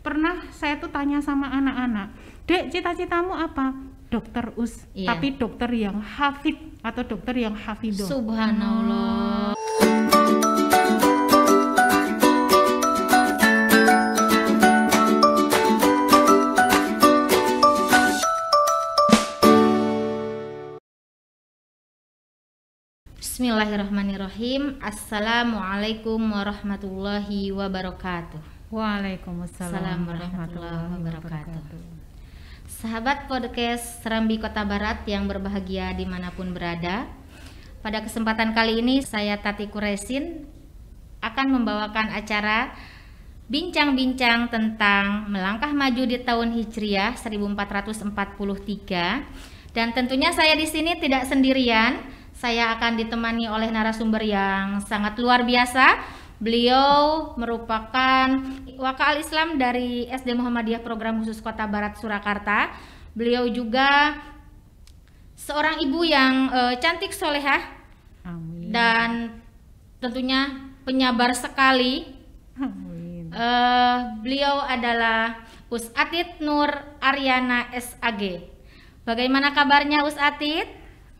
pernah saya tuh tanya sama anak-anak dek cita-citamu apa dokter us iya. tapi dokter yang hafid atau dokter yang hafidoh subhanallah Bismillahirrahmanirrahim Assalamualaikum warahmatullahi wabarakatuh Waalaikumsalam warahmatullahi wabarakatuh. Sahabat podcast Serambi Kota Barat yang berbahagia dimanapun berada, pada kesempatan kali ini saya Tati Kuresin akan membawakan acara bincang-bincang tentang melangkah maju di tahun Hijriah 1443 dan tentunya saya di sini tidak sendirian saya akan ditemani oleh narasumber yang sangat luar biasa Beliau merupakan wakal Islam dari SD Muhammadiyah Program Khusus Kota Barat Surakarta. Beliau juga seorang ibu yang uh, cantik solehah Amin. dan tentunya penyabar sekali. Amin. Uh, beliau adalah Us Nur Ariana SAG. Bagaimana kabarnya Us Atit?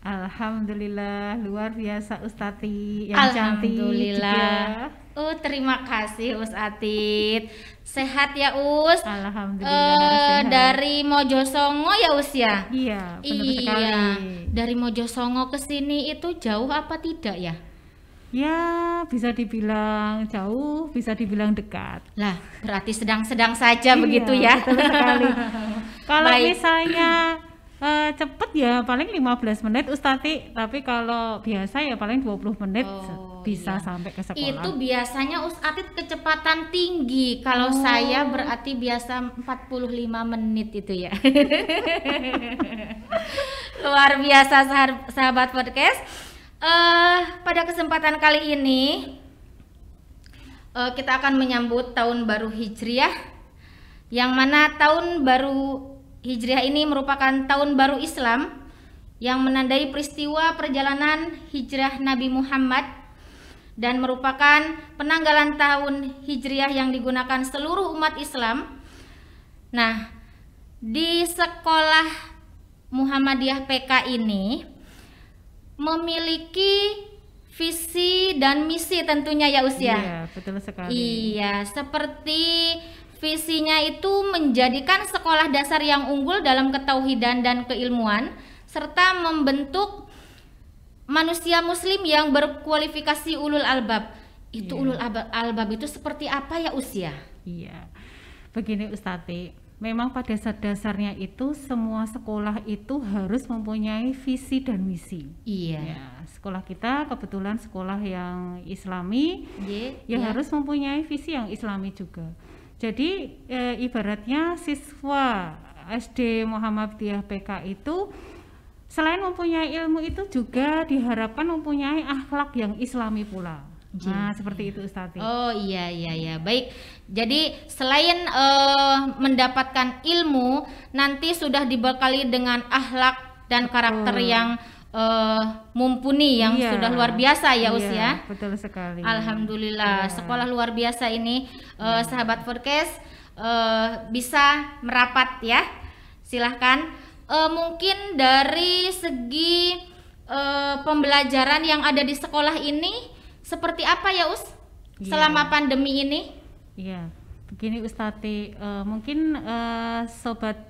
Alhamdulillah luar biasa Ustati yang cantik. Juga. Oh terima kasih Ustati. Sehat ya Us. Alhamdulillah. Uh, sehat. Dari Mojosongo ya Us ya. Iya. Iya. Sekali. Dari Mojosongo ke sini itu jauh apa tidak ya? Ya, bisa dibilang jauh, bisa dibilang dekat. Lah, berarti sedang-sedang saja iya, begitu ya. Betul sekali. Kalau misalnya uh, cepet ya paling 15 menit Ustati tapi kalau biasa ya paling 20 menit oh, iya. bisa iya. sampai ke sekolah itu biasanya Ustati kecepatan tinggi kalau oh. saya berarti biasa 45 menit itu ya luar biasa sahabat podcast uh, pada kesempatan kali ini uh, kita akan menyambut tahun baru Hijriah yang mana tahun baru Hijriah ini merupakan tahun baru Islam yang menandai peristiwa perjalanan hijrah Nabi Muhammad dan merupakan penanggalan tahun hijriah yang digunakan seluruh umat Islam. Nah, di sekolah Muhammadiyah PK ini memiliki visi dan misi tentunya ya Usia. Ya? Iya, betul sekali. Iya, seperti Visinya itu menjadikan sekolah dasar yang unggul dalam ketauhidan dan keilmuan serta membentuk manusia muslim yang berkualifikasi ulul albab. Itu yeah. ulul albab, itu seperti apa ya usia? Iya. Begini Ustati, memang pada dasarnya itu semua sekolah itu harus mempunyai visi dan misi. Iya. Ya, sekolah kita kebetulan sekolah yang Islami, yeah, ya yeah. harus mempunyai visi yang Islami juga. Jadi e, ibaratnya siswa SD Muhammadiyah PK itu selain mempunyai ilmu itu juga diharapkan mempunyai akhlak yang islami pula. Iya. Nah, seperti itu Ustaz. Oh iya iya iya. Baik. Jadi selain uh, mendapatkan ilmu, nanti sudah dibekali dengan akhlak dan karakter oh. yang uh, mumpuni yang iya, sudah luar biasa ya iya, Us ya. Betul sekali. Alhamdulillah iya. sekolah luar biasa ini uh, sahabat forecast uh, eh, bisa merapat ya. Silahkan uh, mungkin dari segi uh, pembelajaran yang ada di sekolah ini seperti apa ya Us iya. selama pandemi ini? Iya. Begini Ustati, uh, mungkin uh, sobat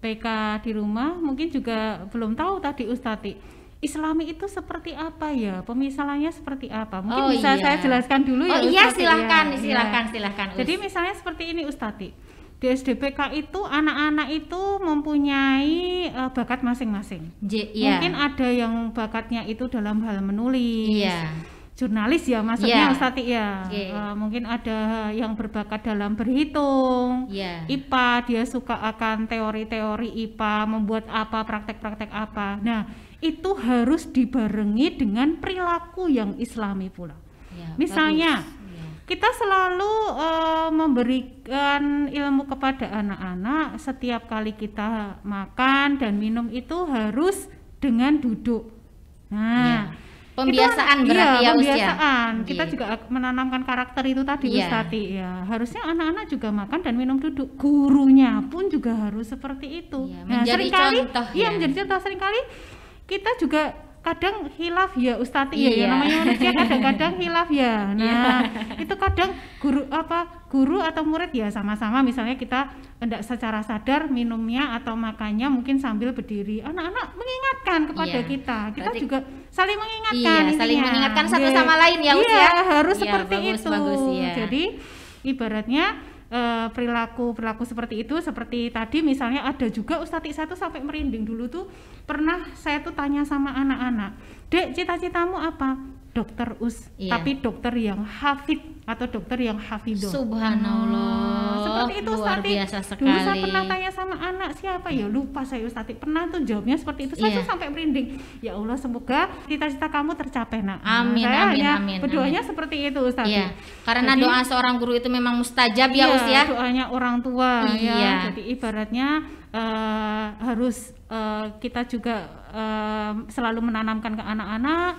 PK di rumah mungkin juga belum tahu tadi Ustati. Islami itu seperti apa ya? Pemisalannya seperti apa? Mungkin oh, bisa iya. saya jelaskan dulu oh, ya. Oh iya, silahkan, ya, silahkan, ya. silahkan. Us. Jadi misalnya seperti ini Ustati. Di SDPK itu anak-anak itu mempunyai uh, bakat masing-masing. Yeah. Mungkin ada yang bakatnya itu dalam hal menulis. Yeah jurnalis ya maksudnya yeah. Ustati ya yeah. Eh, uh, mungkin ada yang berbakat dalam berhitung yeah. IPA dia suka akan teori-teori IPA membuat apa praktek-praktek apa nah itu harus dibarengi dengan perilaku yang islami pula yeah, misalnya yeah. kita selalu uh, memberikan ilmu kepada anak-anak setiap kali kita makan dan minum itu harus dengan duduk nah yeah Kan, pembiasaan kita, berarti ya, ya? pembiasaan. usia gitu. Kita juga menanamkan karakter itu tadi yeah. Ustati iya. ya. Harusnya anak-anak juga makan dan minum duduk. Gurunya pun juga harus seperti itu. Yeah, nah, seringkali contoh, iya ya. menjadi contoh seringkali kita juga kadang hilaf ya ustati ya. iya. ya namanya manusia kan kadang-kadang hilaf ya iya. nah itu kadang guru apa guru atau murid ya sama-sama misalnya kita tidak secara sadar minumnya atau makannya mungkin sambil berdiri anak-anak mengingatkan kepada yeah. kita kita Berarti... juga saling mengingatkan. Iya, saling ya. mengingatkan satu yeah. sama lain ya, Iya, yeah, harus yeah, seperti bagus, itu. Bagus, ya. Jadi ibaratnya eh, perilaku perilaku seperti itu seperti tadi misalnya ada juga Ustadz satu sampai merinding dulu tuh pernah saya tuh tanya sama anak-anak dek cita-citamu apa dokter us iya. tapi dokter yang hafid atau dokter yang hafido subhanallah hmm, seperti itu luar Ustati. biasa sekali dulu saya pernah tanya sama anak siapa ya hmm. lupa saya Ustati pernah tuh jawabnya seperti itu saya iya. tuh sampai merinding ya Allah semoga cita-cita kamu tercapai nak amin saya amin amin berdoanya amin. seperti itu Ustati iya. karena jadi, doa seorang guru itu memang mustajab ya iya, Ust ya doanya orang tua ya. iya. ya jadi ibaratnya uh, harus uh, kita juga uh, selalu menanamkan ke anak-anak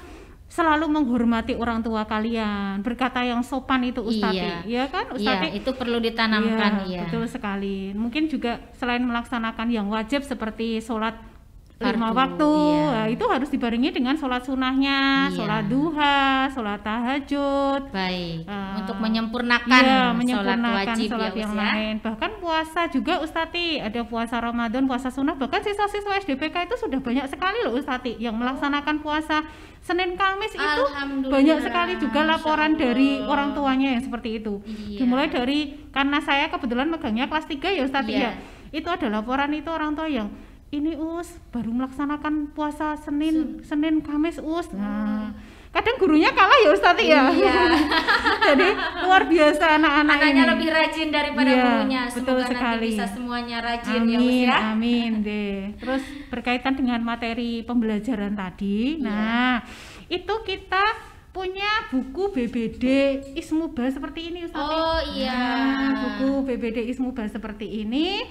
selalu menghormati orang tua kalian berkata yang sopan itu ustadz iya. ya kan iya, ustadz iya, itu perlu ditanamkan ya, iya. betul sekali mungkin juga selain melaksanakan yang wajib seperti sholat lima waktu iya. Nah, itu harus dibarengi dengan sholat sunnahnya, iya. sholat duha sholat tahajud baik uh, untuk menyempurnakan iya, menyempurnakan ya, sholat wajib sholat ya, yang ya? lain bahkan puasa juga Ustati ada puasa Ramadan puasa sunnah bahkan siswa-siswa SDPK itu sudah banyak sekali loh Ustati yang oh. melaksanakan puasa Senin Kamis itu banyak sekali juga laporan dari orang tuanya yang seperti itu iya. dimulai dari karena saya kebetulan megangnya kelas 3 ya Ustati iya. ya itu ada laporan itu orang tua yang ini us baru melaksanakan puasa Senin Sen Senin Kamis us nah kadang gurunya kalah ya Ustadz ya iya. jadi luar biasa anak-anak anaknya lebih rajin daripada iya, gurunya semoga betul nanti sekali. bisa semuanya rajin ya, amin, ya Ustadz amin deh terus berkaitan dengan materi pembelajaran tadi iya. nah itu kita punya buku BBD Ismuba seperti ini Ustadz ya? oh iya nah, buku BBD Ismuba seperti ini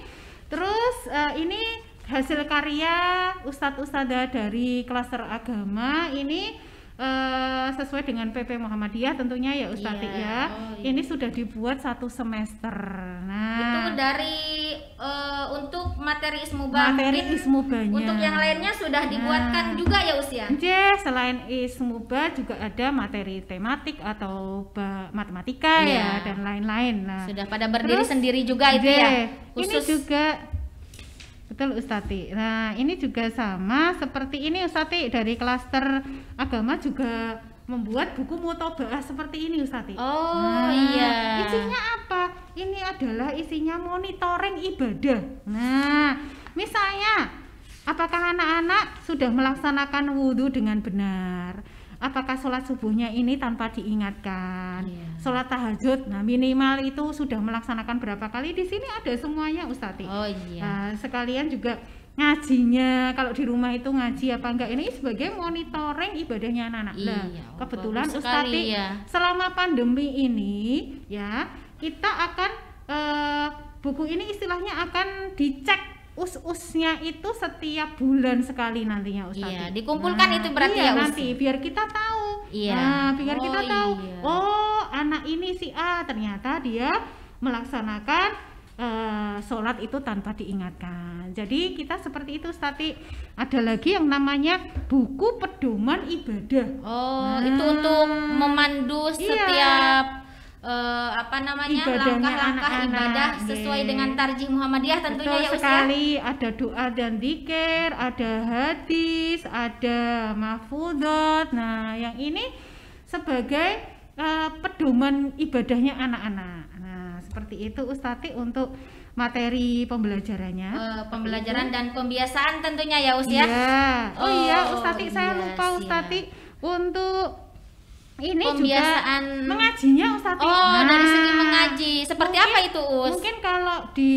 terus uh, ini hasil karya ustadz ustadz dari klaster agama ini uh, sesuai dengan PP Muhammadiyah tentunya ya Ustadz iya, ya. Oh, iya. Ini sudah dibuat satu semester. Nah, itu dari uh, untuk materi ismuba. Materi ismubanya. Untuk yang lainnya sudah nah. dibuatkan nah, juga ya Usia. Ya, selain ismuba juga ada materi tematik atau matematika yeah. ya dan lain-lain. Nah, sudah pada berdiri terus, sendiri juga itu ya. Iya. Khusus ini juga Betul Ustati. Nah, ini juga sama seperti ini Ustati dari klaster agama juga membuat buku mutobah seperti ini Ustati. Oh, nah, iya. Isinya apa? Ini adalah isinya monitoring ibadah. Nah, misalnya apakah anak-anak sudah melaksanakan wudhu dengan benar? apakah sholat subuhnya ini tanpa diingatkan yeah. sholat tahajud nah minimal itu sudah melaksanakan berapa kali di sini ada semuanya ustadz oh iya nah, sekalian juga ngajinya kalau di rumah itu ngaji apa enggak ini sebagai monitoring ibadahnya anak-anak iya, nah, kebetulan ustadz ya. selama pandemi ini ya kita akan eh, buku ini istilahnya akan dicek us-usnya itu setiap bulan sekali nantinya Ustaz. Iya, dikumpulkan nah, itu berarti iya, ya nanti biar kita tahu. Iya. Nah, biar oh, kita tahu. Iya. Oh, anak ini si A ternyata dia melaksanakan Uh, sholat itu tanpa diingatkan. Jadi kita seperti itu Stati. Ada lagi yang namanya buku pedoman ibadah. Oh, nah, itu untuk memandu setiap iya uh, apa namanya langkah-langkah ibadah sesuai iya. dengan tarjih Muhammadiyah tentunya Betul ya sekali ya? sekali ada doa dan zikir, ada hadis, ada mafudot Nah, yang ini sebagai uh, pedoman ibadahnya anak-anak. Nah, seperti itu Ustati untuk materi pembelajarannya. Uh, pembelajaran dan pembiasaan tentunya ya usia ya? iya. Oh, iya Ustati oh, saya lupa iya ya. Ustati untuk ini pembiasaan juga mengajinya Ustaz ya? Oh nah, dari segi nah, mengaji seperti mungkin, apa itu Us? Mungkin kalau di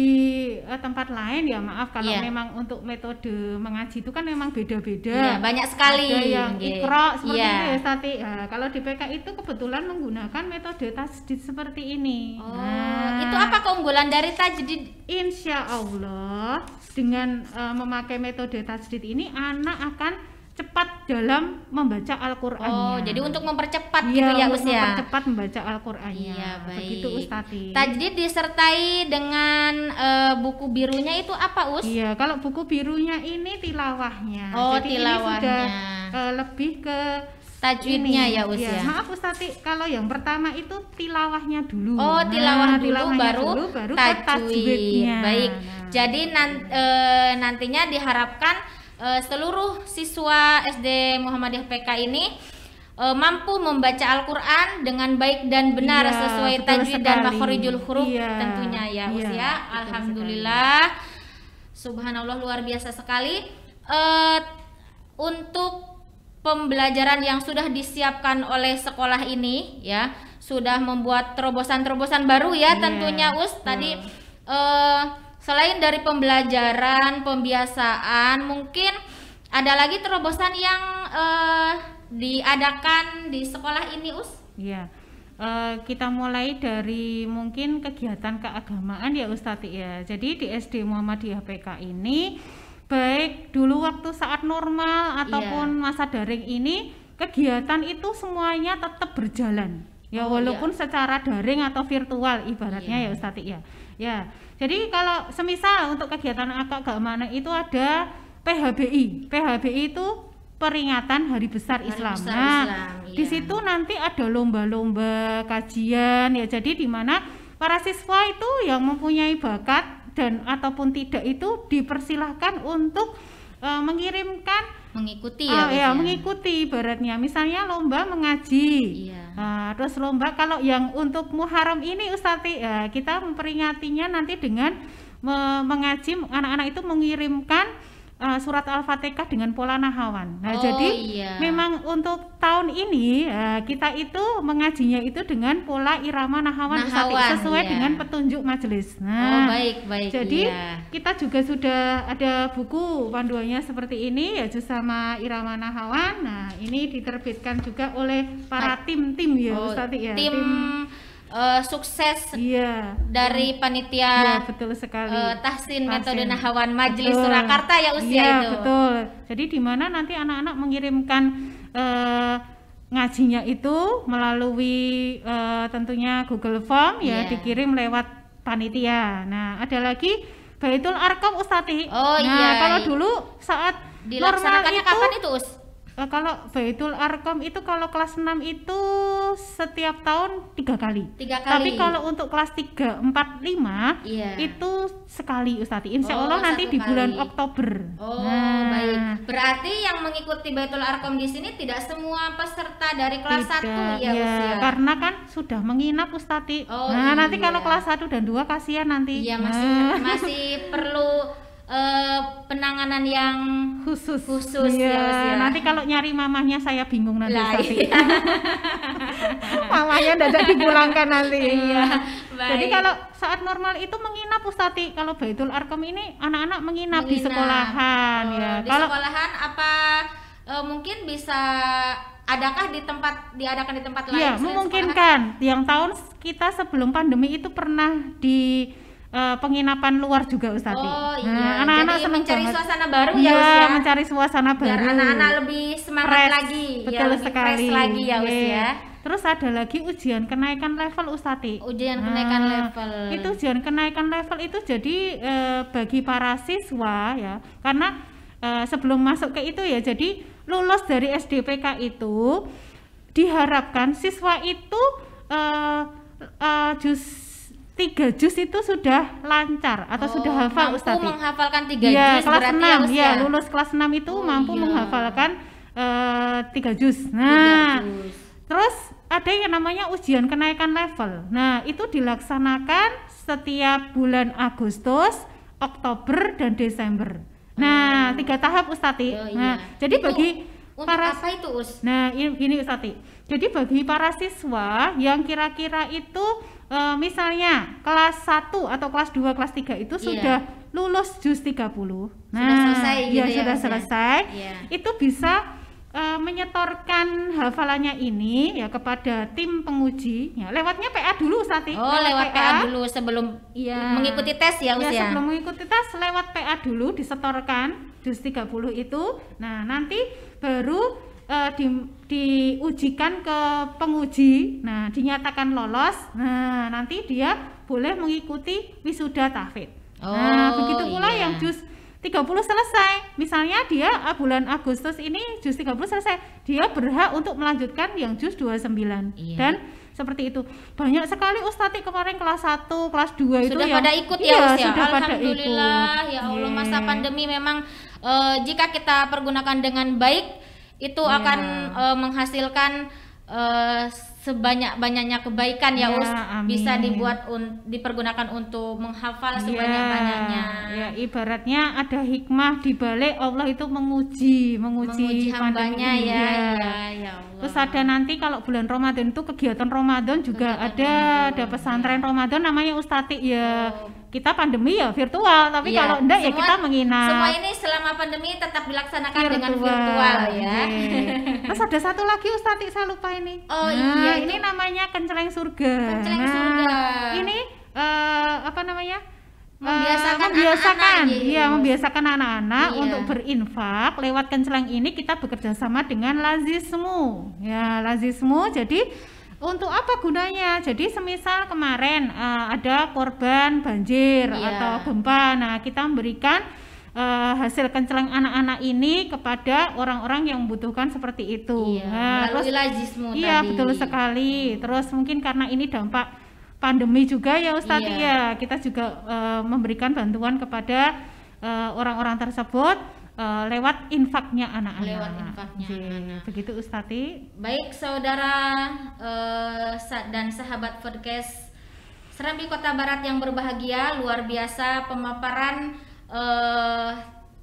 uh, tempat lain ya maaf kalau yeah. memang untuk metode mengaji itu kan memang beda-beda yeah, banyak sekali ada yang yeah. ikro seperti yeah. itu ya Ustaz nah, ya, kalau di PK itu kebetulan menggunakan metode tajdid seperti ini Oh nah, itu apa keunggulan dari tajdid? Insya Allah dengan uh, memakai metode tajdid ini anak akan cepat dalam membaca Al-Qur'an. Oh, jadi untuk mempercepat ya, gitu ya, Gus ya. Mempercepat membaca Al-Qur'an. Iya, baik. Begitu Ustati. Tajwid disertai dengan uh, buku birunya itu apa, Us? Iya, kalau buku birunya ini tilawahnya. Oh, jadi tilawahnya. Ini sudah, uh, lebih ke tajwidnya ya Us iya. ya. Maaf Ustati, kalau yang pertama itu tilawahnya dulu. Oh, nah, tilawah nah, dulu baru dulu, baru tajwid. tajwidnya. Baik. Nah. Jadi nant, uh, eh, nantinya diharapkan Eh, seluruh siswa SD Muhammadiyah PK ini uh, mampu membaca Al-Quran dengan baik dan benar iya, sesuai tajwid dan makhorijul huruf iya, tentunya ya iya, Usia. Ya. Alhamdulillah. Sekali. Subhanallah luar biasa sekali. Uh, untuk pembelajaran yang sudah disiapkan oleh sekolah ini ya sudah membuat terobosan-terobosan baru ya iya, tentunya Us tadi uh, Selain dari pembelajaran, pembiasaan, mungkin ada lagi terobosan yang uh, diadakan di sekolah ini, Us? Iya. Uh, kita mulai dari mungkin kegiatan keagamaan ya Ustadz ya. Jadi di SD Muhammadiyah PK ini baik dulu waktu saat normal iya. ataupun yeah. masa daring ini kegiatan itu semuanya tetap berjalan. Ya oh, walaupun iya. secara daring atau virtual ibaratnya yeah. ya Ustadz ya. Ya. Jadi kalau semisal untuk kegiatan akak keamanan itu ada PHBI. PHBI itu peringatan Hari Besar Hari Islam. Besar nah, Islam, iya. di situ nanti ada lomba-lomba kajian ya. Jadi di mana para siswa itu yang mempunyai bakat dan ataupun tidak itu dipersilahkan untuk e, mengirimkan mengikuti ah, ya. Ah, ya, mengikuti ibaratnya. Misalnya lomba mengaji. Iya. Nah, terus lomba kalau yang untuk Muharram ini Ustati ya, kita memperingatinya nanti dengan me mengaji anak-anak itu mengirimkan uh, surat Al-Fatihah dengan pola nahawan. Nah, oh, jadi iya. memang untuk tahun ini uh, kita itu mengajinya itu dengan pola irama nahawan, nahawan sesuai iya. dengan petunjuk majelis. Nah, oh, baik, baik. Jadi iya. kita juga sudah ada buku panduannya seperti ini ya sama irama nahawan. Nah, ini diterbitkan juga oleh para tim-tim ya oh, Ustaz ya. Tim, tim uh, sukses iya. dari iya, panitia ya, betul sekali. Uh, tahsin, metode Nahawan Majelis betul. Surakarta ya usia ya, itu. betul. Jadi di mana nanti anak-anak mengirimkan uh, ngajinya itu melalui uh, tentunya Google Form ya yeah. dikirim lewat panitia. Nah, ada lagi Baitul Arkom Ustati. Oh nah, iya. kalau dulu saat normalnya kapan itu, uh, kalau Baitul Arkom itu kalau kelas 6 itu setiap tahun tiga kali. Tiga kali. Tapi kalau untuk kelas 3, 4, 5 iya. itu sekali Ustati. Insya oh, Allah nanti di bulan kali. Oktober. Oh nah. baik. Berarti yang mengikuti Baitul Arkom di sini tidak semua peserta dari kelas tidak, 1 ya, iya. ya usia. Karena kan sudah menginap Ustati. Oh, nah iya. nanti kalau kelas 1 dan 2 kasihan nanti. Iya masih nah. masih perlu Eh, penanganan yang khusus khusus yeah. Ya, ya nanti kalau nyari mamahnya saya bingung nanti lah, iya. mamahnya jadi pulangkan nanti iya, iya. baik. jadi kalau saat normal itu menginap Ustati kalau Baitul Arkom ini anak-anak menginap, menginap di sekolahan oh, ya di kalau sekolahan apa e, mungkin bisa adakah di tempat diadakan di tempat lain? Iya, memungkinkan. Sekolahan. Yang tahun kita sebelum pandemi itu pernah di Eh, penginapan luar juga Ustaz. Oh nah, iya. Nah, anak-anak Jadi mencari banget. suasana baru ya, iya, ya Ustaz. mencari suasana Biar baru. anak-anak lebih semangat fresh, lagi. Ya, Betul ya, sekali. lagi ya Ustaz iya. ya. Terus ada lagi ujian kenaikan level Ustati. Ujian nah, kenaikan level. Itu ujian kenaikan level itu jadi e, bagi para siswa ya. Karena e, sebelum masuk ke itu ya jadi lulus dari SDPK itu diharapkan siswa itu e, e, tiga jus itu sudah lancar atau oh, sudah hafal mampu Ustadz. menghafalkan tiga ya, jus kelas berarti 6, ya, iya, ya lulus kelas 6 itu oh, mampu iya. menghafalkan uh, tiga jus Nah, tiga jus. terus ada yang namanya ujian kenaikan level. Nah, itu dilaksanakan setiap bulan Agustus, Oktober dan Desember. Nah, hmm. tiga tahap Ustati. Oh, nah, iya. Nah, jadi itu. bagi untuk para, apa itu Us? Nah, ini, ini Jadi bagi para siswa yang kira-kira itu uh, misalnya kelas 1 atau kelas 2, kelas 3 itu yeah. sudah lulus JUS 30. Nah, sudah selesai iya, gitu ya, ya sudah selesai. Yeah. Itu bisa uh, menyetorkan hafalannya ini ya kepada tim penguji ya lewatnya PA dulu Sati. Oh, lewat, lewat PA, PA dulu sebelum ya. mengikuti tes ya, Us iya, ya. sebelum mengikuti tes lewat PA dulu disetorkan JUS 30 itu. Nah, nanti baru uh, di diujikan ke penguji, nah dinyatakan lolos, nah nanti dia boleh mengikuti wisuda tahfidz. Nah, oh, nah, begitu pula iya. yang jus 30 selesai. Misalnya dia eh, bulan Agustus ini jus 30 selesai, dia berhak untuk melanjutkan yang jus 29. Iya. Dan seperti itu. Banyak sekali ustadz kemarin kelas 1, kelas 2 sudah yang, pada ikut ya, iya, ya sudah Alhamdulillah pada ikut. ya Allah masa iya. pandemi memang uh, jika kita pergunakan dengan baik itu yeah. akan uh, menghasilkan uh, sebanyak-banyaknya kebaikan ya, ya Us amin. bisa dibuat un dipergunakan untuk menghafal iya. sebanyak-banyaknya. Ya, ibaratnya ada hikmah dibalik Allah itu menguji, menguji, menguji hambanya ini. ya, ya. Ya, Allah. Terus ada nanti kalau bulan Ramadan itu kegiatan Ramadan juga kegiatan ada ada pesantren Ramadan namanya Ustati ya. Oh kita pandemi ya virtual tapi ya, kalau enggak ya semua, ya kita menginap semua ini selama pandemi tetap dilaksanakan virtual, dengan virtual ya okay. terus ada satu lagi Ustadz saya lupa ini oh nah, iya ini namanya kenceleng surga kenceleng nah, surga ini uh, apa namanya membiasakan uh, membiasakan anak -anak, ya membiasakan anak-anak iya. untuk berinfak lewat kenceleng ini kita bekerja sama dengan lazismu ya lazismu jadi untuk apa gunanya? Jadi semisal kemarin uh, ada korban banjir iya. atau gempa, nah kita memberikan uh, hasil kencelang anak-anak ini kepada orang-orang yang membutuhkan seperti itu. Iya, nah, terus Iya, tadi. betul sekali. Terus mungkin karena ini dampak pandemi juga ya Ustadz iya. ya, kita juga uh, memberikan bantuan kepada orang-orang uh, orang -orang tersebut uh, lewat infaknya anak-anak. Lewat infaknya anak. Begitu Ustati. Baik saudara uh, dan sahabat podcast Serambi Kota Barat yang berbahagia, luar biasa pemaparan uh,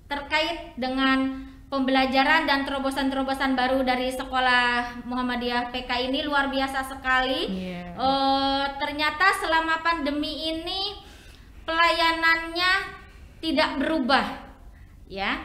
terkait dengan pembelajaran dan terobosan-terobosan baru dari sekolah Muhammadiyah PK ini luar biasa sekali. Yeah. Iya. Uh, ternyata selama pandemi ini pelayanannya tidak berubah, ya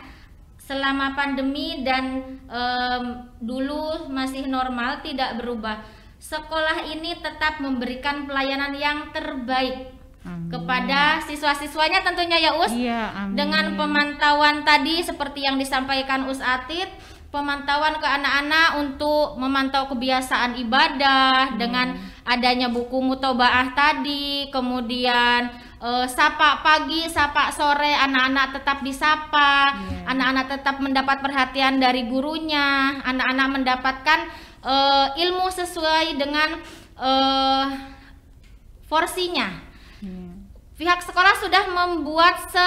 selama pandemi dan um, dulu masih normal tidak berubah. Sekolah ini tetap memberikan pelayanan yang terbaik amin. kepada siswa-siswanya tentunya ya Us. Iya, Dengan pemantauan tadi seperti yang disampaikan Us Atit, pemantauan ke anak-anak untuk memantau kebiasaan ibadah amin. Hmm. dengan adanya buku mutobaah tadi, kemudian uh, eh, sapa pagi, sapa sore, anak-anak tetap disapa, iya. anak-anak yeah. tetap mendapat perhatian dari gurunya, anak-anak mendapatkan uh, ilmu sesuai dengan uh, eh, Yeah. Iya. Pihak sekolah sudah membuat se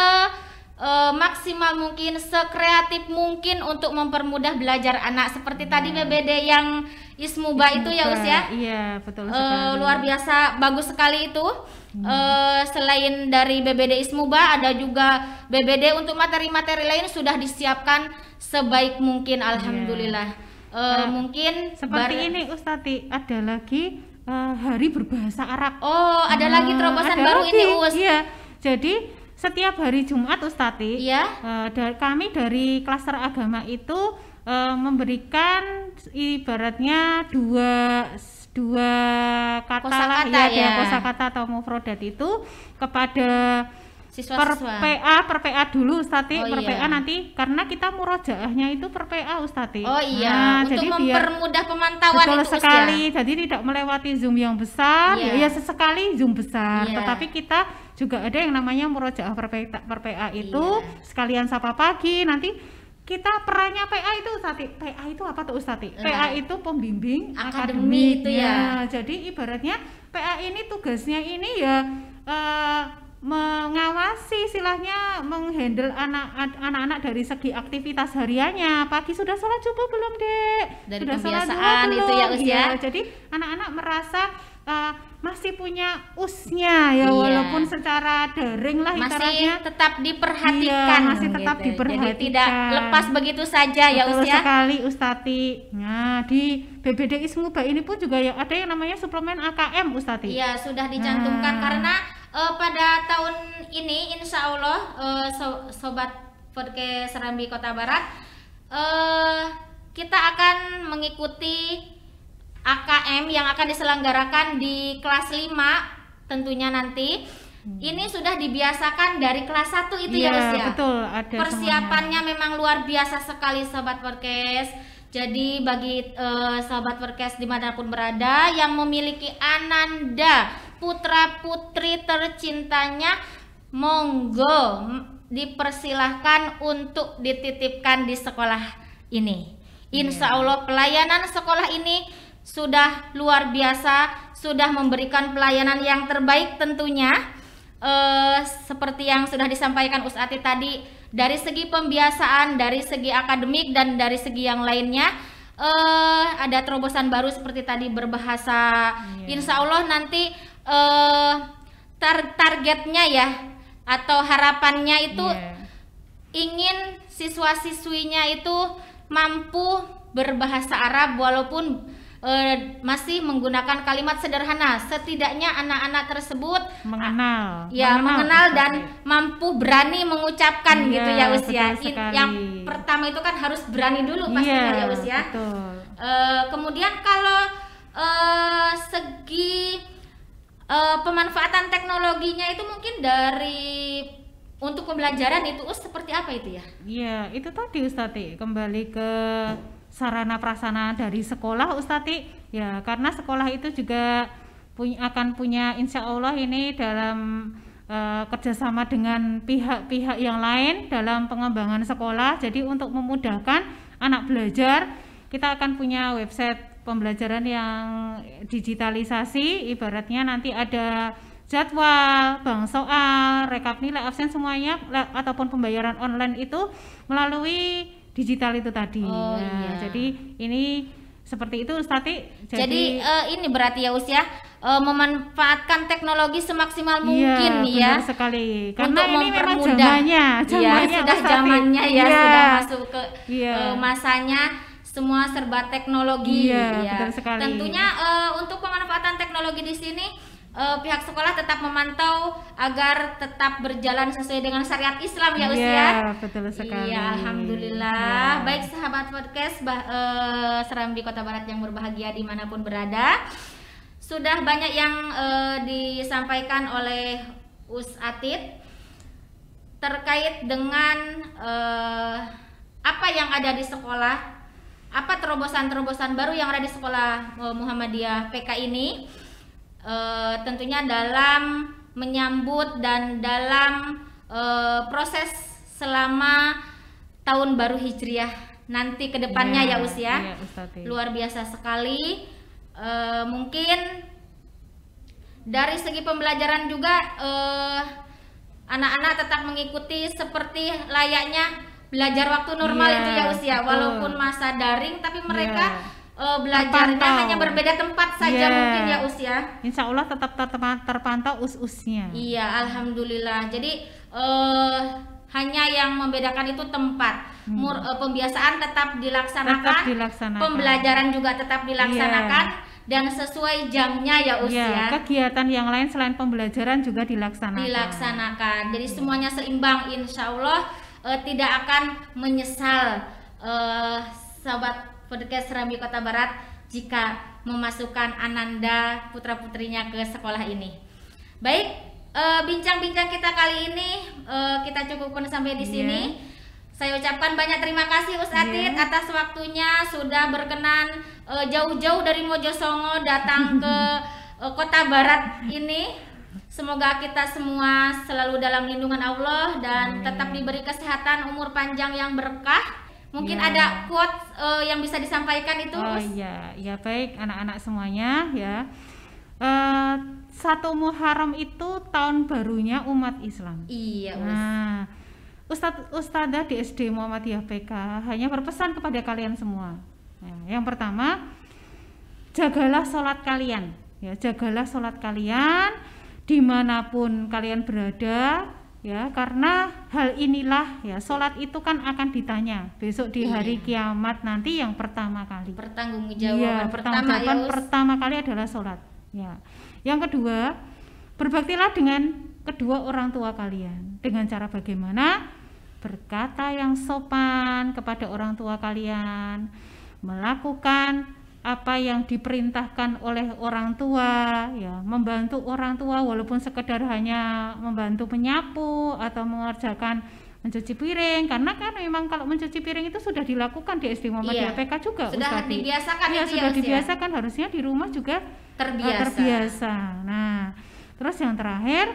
uh, maksimal mungkin, sekreatif mungkin untuk mempermudah belajar anak. Seperti iya. tadi BBD yang Ismuba, Ismuba itu ya Us ya. Iya, betul sekali. luar biasa bagus sekali itu. Hmm. Uh, selain dari BBD Ismuba ada juga BBD untuk materi-materi lain sudah disiapkan sebaik mungkin iya. alhamdulillah. Yeah. Uh, nah, mungkin seperti ini Ustati ada lagi uh, hari berbahasa Arab. Oh, ada nah, lagi terobosan ada baru lagi. ini Us. Iya. Jadi setiap hari Jumat Ustati, ya. Yeah. uh, kami dari klaster agama itu uh, memberikan ibaratnya dua dua kata kosa lah kata, ya, ya. kosakata atau mufrodat itu kepada siswa, per PA per PA dulu Ustati oh, per iya. nanti karena kita murojaahnya itu per PA Ustati. Oh iya, nah, untuk jadi mempermudah pemantauan betul itu sekali. Ya? Jadi tidak melewati Zoom yang besar, yeah. Ya, ya, sesekali Zoom besar, yeah. tetapi kita juga ada yang namanya murojaah per PA, itu yeah. sekalian sapa pagi nanti kita perannya PA itu Ustati. PA itu apa tuh Ustati? Nah. PA itu pembimbing akademi, itu ya. ya. Jadi ibaratnya PA ini tugasnya ini ya uh, mengawasi silahnya menghandle anak anak dari segi aktivitas hariannya pagi sudah sholat subuh belum dek dari sudah sholat itu ya. ya iya, jadi anak-anak merasa uh, masih punya usnya ya iya. walaupun secara daring lah masih tetap diperhatikan iya, masih tetap gitu ya. diperhatikan Jadi tidak lepas begitu saja ya, Betul ya usnya sekali Ustati nah di BBDI Sumuba ini pun juga ya ada yang namanya suplemen AKM Ustati iya sudah dicantumkan nah. karena uh, pada tahun ini insya Allah uh, so sobat podcast Serambi Kota Barat uh, kita akan mengikuti AKM yang akan diselenggarakan di kelas 5 tentunya nanti hmm. ini sudah dibiasakan dari kelas 1 itu ya, iya, ya Mas betul ada Persiapannya semuanya. memang luar biasa sekali sobat podcast. Jadi bagi uh, eh, sahabat podcast dimanapun berada yang memiliki ananda putra putri tercintanya monggo dipersilahkan untuk dititipkan di sekolah ini. Iya. Insya Allah pelayanan sekolah ini sudah luar biasa, sudah memberikan pelayanan yang terbaik tentunya. Eh, seperti yang sudah disampaikan Usati tadi, dari segi pembiasaan, dari segi akademik dan dari segi yang lainnya, eh, ada terobosan baru seperti tadi berbahasa. Yeah. Insya Allah nanti eh, tar targetnya ya atau harapannya itu yeah. ingin siswa-siswinya itu mampu berbahasa Arab walaupun uh, masih menggunakan kalimat sederhana setidaknya anak-anak tersebut ah, mengenal ya mengenal, mengenal dan sekali. mampu berani mengucapkan iya, gitu ya usia ya yang pertama itu kan harus berani dulu iya, pastinya iya, ya ya eh, kemudian kalau uh, segi uh, pemanfaatan teknologinya itu mungkin dari untuk pembelajaran itu us seperti apa itu ya? Iya itu tadi Ustati kembali ke sarana prasana dari sekolah Ustati ya karena sekolah itu juga punya, akan punya insya Allah ini dalam uh, kerjasama dengan pihak-pihak yang lain dalam pengembangan sekolah jadi untuk memudahkan anak belajar kita akan punya website pembelajaran yang digitalisasi ibaratnya nanti ada jadwal, bank soal, rekap nilai absen semuanya ataupun pembayaran online itu melalui digital itu tadi. Oh, nah, iya. Jadi ini seperti itu Ustati. Jadi, jadi uh, ini berarti ya usia ya. uh, eh, memanfaatkan teknologi semaksimal iya, mungkin iya, ya. sekali. Karena untuk ini memang iya, zamannya, ya, sudah zamannya ya, ya, sudah masuk ke ya. uh, masanya semua serba teknologi iya, ya. Betul sekali. Tentunya uh, untuk pemanfaatan teknologi di sini uh, pihak sekolah tetap memantau agar tetap berjalan sesuai dengan syariat Islam ya Ustaz. Iya, betul sekali. Iya, alhamdulillah. Ya. Baik sahabat podcast bah, uh, eh, Serambi Kota Barat yang berbahagia dimanapun berada. Sudah banyak yang uh, disampaikan oleh Us Atid terkait dengan uh, apa yang ada di sekolah, apa terobosan-terobosan baru yang ada di sekolah Muhammadiyah PK ini uh, tentunya dalam menyambut dan dalam uh, proses selama tahun baru Hijriah nanti ke depannya yeah, ya Us ya. Yeah, Luar biasa sekali. Uh, mungkin dari segi pembelajaran juga anak-anak tetap mengikuti seperti layaknya belajar waktu normal yeah, itu ya usia ya. walaupun masa daring tapi mereka yeah uh, belajarnya terpantau. hanya berbeda tempat saja yeah. mungkin ya Us ya. Insya Allah tetap terpantau us-usnya. Iya, alhamdulillah. Jadi uh, hanya yang membedakan itu tempat. Hmm. Mur, uh, pembiasaan tetap dilaksanakan, tetap dilaksanakan, pembelajaran juga tetap iya. dilaksanakan. Yeah dan sesuai jamnya ya usia. Ya, kegiatan yang lain selain pembelajaran juga dilaksanakan. Dilaksanakan. Jadi semuanya seimbang, insya Allah tidak akan menyesal, sahabat. sahabat Podcast Rambi Kota Barat jika memasukkan Ananda putra-putrinya ke sekolah ini. Baik, eh, bincang-bincang uh, kita kali ini uh, kita cukupkan sampai di yeah. sini. Saya ucapkan banyak terima kasih Ustadz yeah. atas waktunya sudah berkenan eh, jauh-jauh uh, dari Mojosongo datang ke uh, Kota Barat ini. Semoga kita semua selalu dalam lindungan Allah dan Amin. tetap diberi kesehatan umur panjang yang berkah mungkin yeah. ada quote uh, eh, yang bisa disampaikan itu oh iya ya baik anak-anak semuanya ya uh, satu Muharram itu tahun barunya umat Islam iya nah Ustadz Ustadzah di SD Muhammadiyah PK hanya berpesan kepada kalian semua nah, yang pertama jagalah sholat kalian ya jagalah sholat kalian dimanapun kalian berada ya karena hal inilah ya sholat itu kan akan ditanya besok di iya. hari iya. kiamat nanti yang pertama kali pertanggungjawaban ya, pertama pertama, pertama kali adalah sholat ya yang kedua berbaktilah dengan kedua orang tua kalian dengan cara bagaimana berkata yang sopan kepada orang tua kalian melakukan apa yang diperintahkan oleh orang tua ya membantu orang tua walaupun sekedar hanya membantu menyapu atau mengerjakan mencuci piring karena kan memang kalau mencuci piring itu sudah dilakukan di SD Muhammadiyah iya. PK juga sudah Ustadi. dibiasakan ya sudah ya, ya? dibiasakan ya. harusnya di rumah juga eh, terbiasa. terbiasa nah terus yang terakhir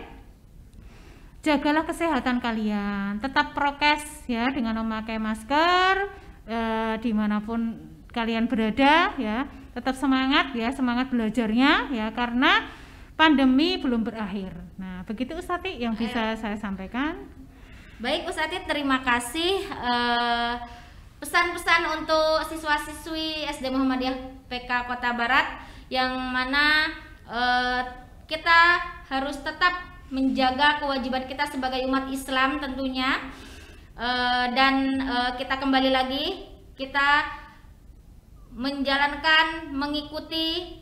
jagalah kesehatan kalian tetap prokes ya dengan memakai masker eh, dimanapun kalian berada ya tetap semangat ya semangat belajarnya ya karena pandemi belum berakhir nah begitu Ustati yang bisa Ayo. saya sampaikan baik Ustati terima kasih pesan eh, pesan-pesan untuk siswa-siswi SD Muhammadiyah PK Kota Barat yang mana uh, kita harus tetap menjaga kewajiban kita sebagai umat Islam tentunya uh, dan uh, kita kembali lagi kita menjalankan, mengikuti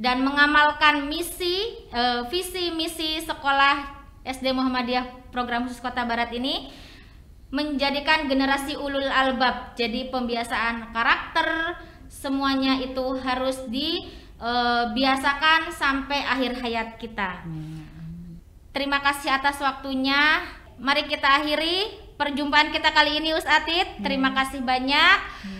dan mengamalkan misi eh, visi misi sekolah SD Muhammadiyah Program Khusus Kota Barat ini menjadikan generasi ulul albab. Jadi pembiasaan karakter semuanya itu harus dibiasakan eh, sampai akhir hayat kita. Terima kasih atas waktunya. Mari kita akhiri perjumpaan kita kali ini Ustadz. Terima hmm. kasih banyak. Hmm.